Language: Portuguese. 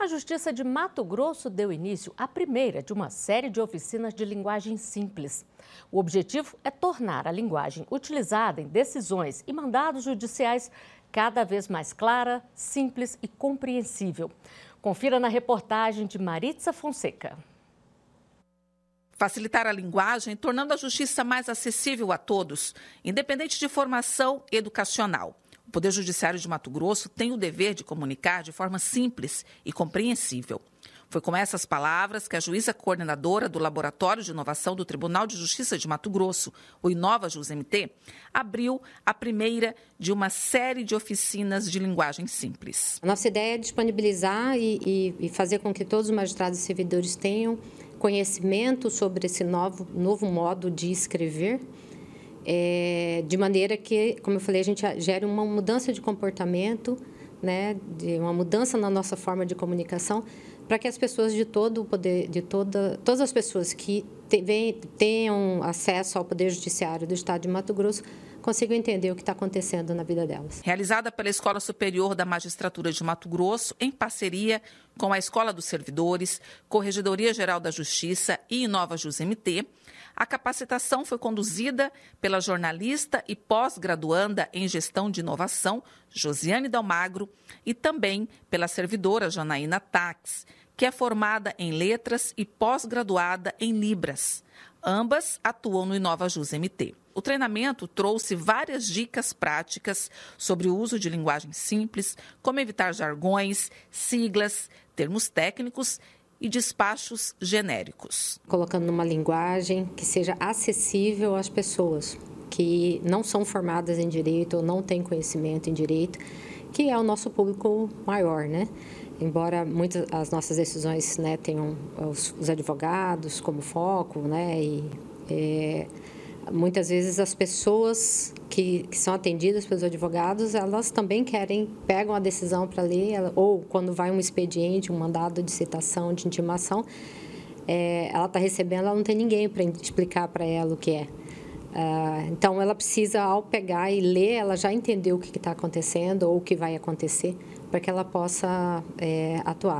A Justiça de Mato Grosso deu início à primeira de uma série de oficinas de linguagem simples. O objetivo é tornar a linguagem utilizada em decisões e mandados judiciais cada vez mais clara, simples e compreensível. Confira na reportagem de Maritza Fonseca. Facilitar a linguagem, tornando a justiça mais acessível a todos, independente de formação educacional o Poder Judiciário de Mato Grosso tem o dever de comunicar de forma simples e compreensível. Foi com essas palavras que a juíza coordenadora do Laboratório de Inovação do Tribunal de Justiça de Mato Grosso, o Inova MT, abriu a primeira de uma série de oficinas de linguagem simples. A nossa ideia é disponibilizar e, e, e fazer com que todos os magistrados e servidores tenham conhecimento sobre esse novo, novo modo de escrever é, de maneira que, como eu falei, a gente gera uma mudança de comportamento, né, de uma mudança na nossa forma de comunicação, para que as pessoas de todo o poder, de toda, todas as pessoas que tenham acesso ao Poder Judiciário do Estado de Mato Grosso consigam entender o que está acontecendo na vida delas. Realizada pela Escola Superior da Magistratura de Mato Grosso, em parceria com a Escola dos Servidores, Corregedoria Geral da Justiça e Inova Jus MT, a capacitação foi conduzida pela jornalista e pós-graduanda em gestão de inovação, Josiane Dalmagro, e também pela servidora Janaína Tax que é formada em letras e pós-graduada em Libras. Ambas atuam no Inova Jus MT. O treinamento trouxe várias dicas práticas sobre o uso de linguagem simples, como evitar jargões, siglas, termos técnicos e despachos genéricos. Colocando numa linguagem que seja acessível às pessoas que não são formadas em direito ou não têm conhecimento em direito, que é o nosso público maior, né? embora muitas as nossas decisões né, tenham os, os advogados como foco, né, e é, muitas vezes as pessoas que, que, são atendidas pelos advogados, elas também querem, pegam a decisão para ler, ela, ou quando vai um expediente, um mandado de citação, de intimação, é, ela está recebendo, ela não tem ninguém para explicar para ela o que é. Ah, então, ela precisa, ao pegar e ler, ela já entendeu o que está acontecendo ou o que vai acontecer para que ela possa é, atuar.